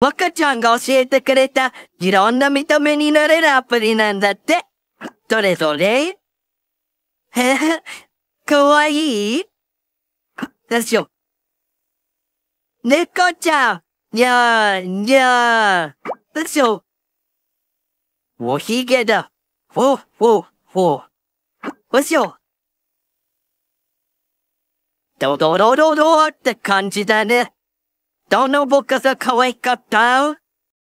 若ちゃんが教えてくれたいろんな見た目になれるアプリなんだって。どれどれへへ、かわいいでしょ。猫ちゃん、にゃー、にゃー。でしょ。おひげだ。ほう、ほう、ほう。でしょ。ドドロドドって感じだね。Don't know book of the up, Tao?